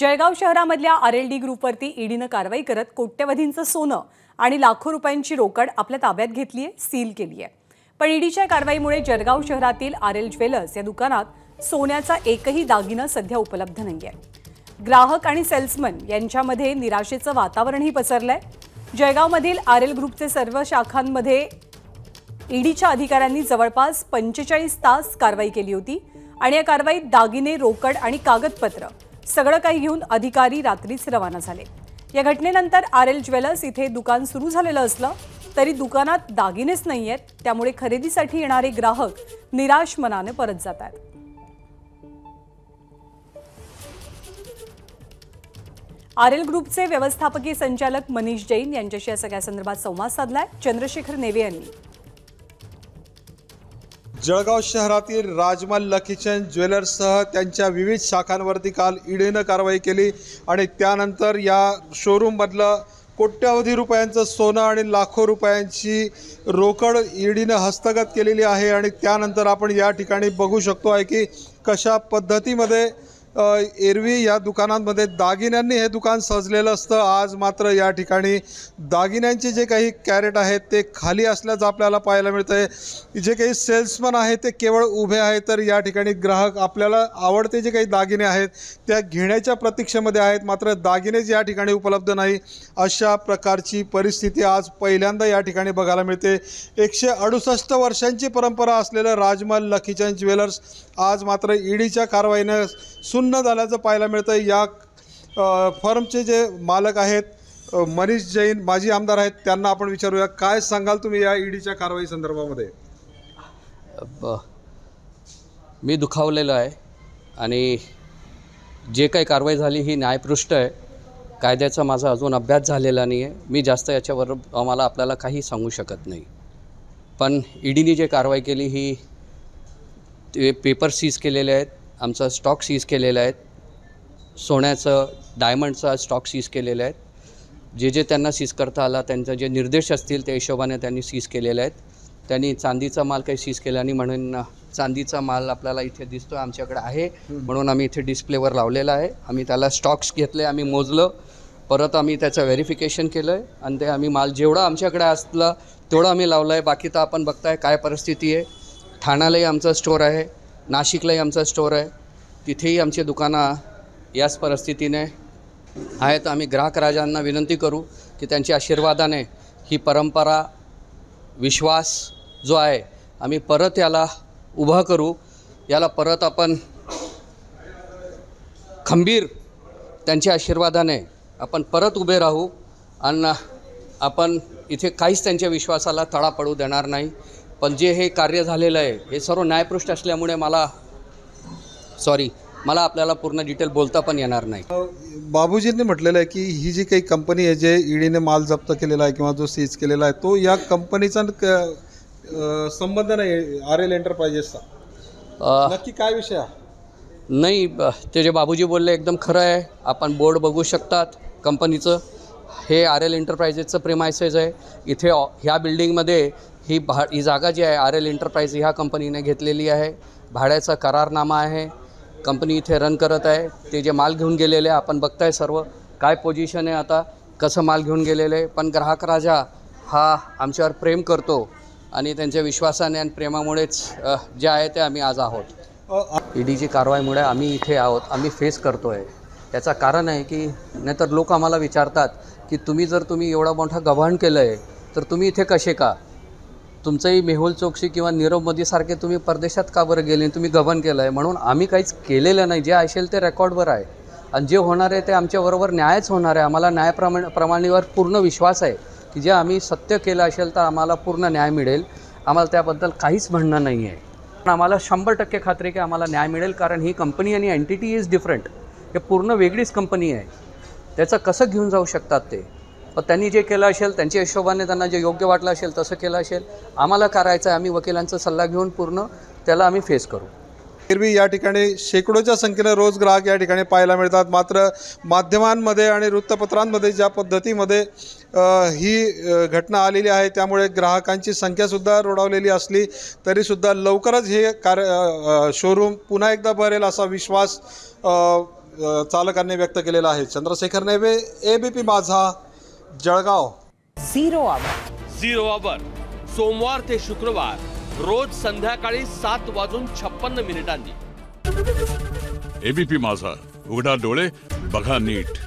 जळगाव शहरामधल्या R L D ग्रुपवरती ईडीनं कारवाई करत कोट्यवधींचं सोनं आणि लाखो रुपयांची रोकड आपल्या ताब्यात घेतली आहे सील केली आहे पण ईडीच्या कारवाईमुळे जळगाव शहरातील आर एल ज्वेलर्स या दुकानात सोन्याचा एकही दागिनं सध्या उपलब्ध नाही आहे ग्राहक आणि सेल्समन यांच्यामध्ये निराशेचं वातावरणही पसरलंय जळगावमधील आर एल ग्रुपचे सर्व शाखांमध्ये ईडीच्या अधिकाऱ्यांनी जवळपास पंचेचाळीस तास कारवाई केली होती आणि या कारवाईत दागिने रोकड आणि कागदपत्र सगळं काही घेऊन अधिकारी रात्रीच रवाना झाले या घटनेनंतर आर एल ज्वेलर्स इथे दुकान सुरू झालेलं असलं तरी दुकानात दागिनेच नाही आहेत त्यामुळे खरेदीसाठी येणारे ग्राहक निराश मनाने परत जात आहेत आर एल ग्रुपचे व्यवस्थापकीय संचालक मनीष जैन यांच्याशी या सगळ्या संदर्भात संवाद साधलाय चंद्रशेखर नेवे यांनी जळगाव शहरातील राजमल किचन ज्वेलर्ससह त्यांच्या विविध शाखांवरती काल ईडीनं कारवाई केली आणि त्यानंतर या शोरूममधलं कोट्यावधी रुपयांचं सोनं आणि लाखो रुपयांची रोकड ईडीनं हस्तगत केलेली आहे आणि त्यानंतर आपण या ठिकाणी बघू शकतो आहे की कशा पद्धतीमध्ये एरवी या दुकानांमध्ये दागिन्यांनी हे दुकान सजलेलं असतं आज मात्र या ठिकाणी दागिन्यांचे जे काही कॅरेट आहेत ते खाली असल्याचं आपल्याला पाहायला मिळतं आहे जे काही सेल्समन आहेत ते केवळ उभे आहेत तर या ठिकाणी ग्राहक आपल्याला आवडते जे काही दागिने आहेत त्या घेण्याच्या प्रतीक्षेमध्ये आहेत मात्र दागिनेच या ठिकाणी उपलब्ध नाही अशा प्रकारची परिस्थिती आज पहिल्यांदा या ठिकाणी बघायला मिळते एकशे अडुसष्ट वर्षांची परंपरा असलेलं राजमल लखीचंद ज्वेलर्स आज मात्र ईडीच्या कारवाईनं सुन न झाल्याचं पाहायला मिळतं या फर्मचे जे मालक आहेत मनीष जैन माजी आमदार आहेत त्यांना आपण विचारूया काय सांगाल तुम्ही या ईडीच्या कारवाई संदर्भामध्ये मी दुखावलेलं आहे आणि जे काही कारवाई झाली ही न्यायपृष्ठ आहे कायद्याचा माझा अजून अभ्यास झालेला नाही आहे मी जास्त याच्यावर मला आपल्याला काही सांगू शकत नाही पण ईडीने जे कारवाई केली ही ते पेपर सीज केलेले आहेत आमचा स्टॉक सीज केलेला आहे सोन्याचं डायमंडचा स्टॉक सीज केलेला आहे जे जे त्यांना सीज करता आला त्यांचा जे निर्देश असतील त्या हिशोबाने त्यांनी सीज केलेले आहेत त्यांनी चांदीचा माल काही सीज केला नाही म्हणून चांदीचा माल आपल्याला इथे दिसतो आमच्याकडे आहे म्हणून आम्ही इथे डिस्प्लेवर लावलेला आहे आम्ही त्याला स्टॉक्स घेतले आम्ही मोजलं परत आम्ही त्याचं व्हेरिफिकेशन केलं आहे आणि ते आम्ही माल जेवढा आमच्याकडे असला तेवढा आम्ही लावलं आहे बाकी तर आपण बघताय काय परिस्थिती आहे ठाण्यालाही आमचा स्टोर आहे नाशिकलाही आमचा स्टोअर आहे तिथेही आमची दुकानं याच परिस्थितीने आहेत आम्ही ग्राहक राजांना विनंती करू की त्यांच्या आशीर्वादाने ही परंपरा विश्वास जो आहे आम्ही परत याला उभा करू याला परत आपण खंबीर त्यांच्या आशीर्वादाने आपण परत उभे राहू आणि आपण इथे काहीच त्यांच्या विश्वासाला तडा पडू देणार नाही पण जे हे कार्य झालेलं आहे हे सर्व न्यायपृष्ठ असल्यामुळे मला सॉरी मला आपल्याला पूर्ण डिटेल बोलता पण येणार नाही बाबूजींनी म्हटलेलं आहे की ही जी काही कंपनी आहे जे ईडीने e माल जप्त केलेला आहे किंवा जो सीज केलेला आहे तो या कंपनीचा संबंध नाही आर एल एंटरप्राइजेसचा नक्की काय विषय नाही ते जे बाबूजी बोलले एकदम खरं आहे आपण बोर्ड बघू शकतात कंपनीचं हे आर एल एंटरप्राइजेसचं प्रेमायसेज आहे इथे ह्या बिल्डिंगमध्ये ही भा ही जागा जी आहे आर एल एंटरप्राईज ह्या कंपनीने घेतलेली आहे भाड्याचा करारनामा आहे कंपनी इथे रन करत आहे ते जे माल घेऊन गेलेले आपण बघताय सर्व काय पोझिशन आहे आता कसं माल घेऊन गेलेलं आहे पण ग्राहक राजा हा आमच्यावर प्रेम करतो आणि त्यांच्या विश्वासाने आणि प्रेमामुळेच जे आहे ते आम्ही आज आहोत ईडीची e कारवाईमुळे आम्ही इथे आहोत आम्ही फेस करतो आहे त्याचं कारण आहे की नाहीतर लोक आम्हाला विचारतात की तुम्ही जर तुम्ही एवढा मोठा गव्हाण केलं आहे तर तुम्ही इथे कसे का तुमचंही मेहुल चौकशी किंवा नीरव मोदी सारखे तुम्ही परदेशात का बरं गेले तुम्ही गबन केलं आहे म्हणून आम्ही काहीच केलेलं नाही जे असेल ते रेकॉर्डवर आहे आणि जे होणार आहे ते आमच्याबरोबर न्यायच होणार आहे आम्हाला न्यायप्रमाण प्रमाणीवर पूर्ण विश्वास आहे की जे आम्ही सत्य केलं असेल तर आम्हाला पूर्ण न्याय मिळेल आम्हाला त्याबद्दल काहीच म्हणणं नाही आहे पण आम्हाला शंभर टक्के खात्री की आम्हाला न्याय मिळेल कारण ही कंपनी आणि एंटिटी इज डिफरंट हे पूर्ण वेगळीच कंपनी आहे त्याचं कसं घेऊन जाऊ शकतात ते त्यांनी जे केलं असेल त्यांच्या हिशोबाने त्यांना जे योग्य वाटलं असेल तसं केलं असेल आम्हाला करायचं आहे आम्ही वकिलांचा सल्ला घेऊन पूर्ण त्याला आम्ही फेस करू एरवी या ठिकाणी शेकडोच्या संख्येनं रोज ग्राहक या ठिकाणी पाहायला मिळतात मात्र माध्यमांमध्ये आणि वृत्तपत्रांमध्ये ज्या पद्धतीमध्ये ही घटना आलेली आहे त्यामुळे ग्राहकांची संख्यासुद्धा रोडावलेली असली तरीसुद्धा लवकरच हे कार शोरूम पुन्हा एकदा भरेल असा विश्वास चालकांनी व्यक्त केलेला आहे चंद्रशेखर नेवे ए B P Majha Jalgaon zero hour zero hour सोमवार ते शुक्रवार रोज संध्याकाळी सात वाजून छप्पन्न मिनिटांनी एबीपी माझा उघडा डोळे बघा नीट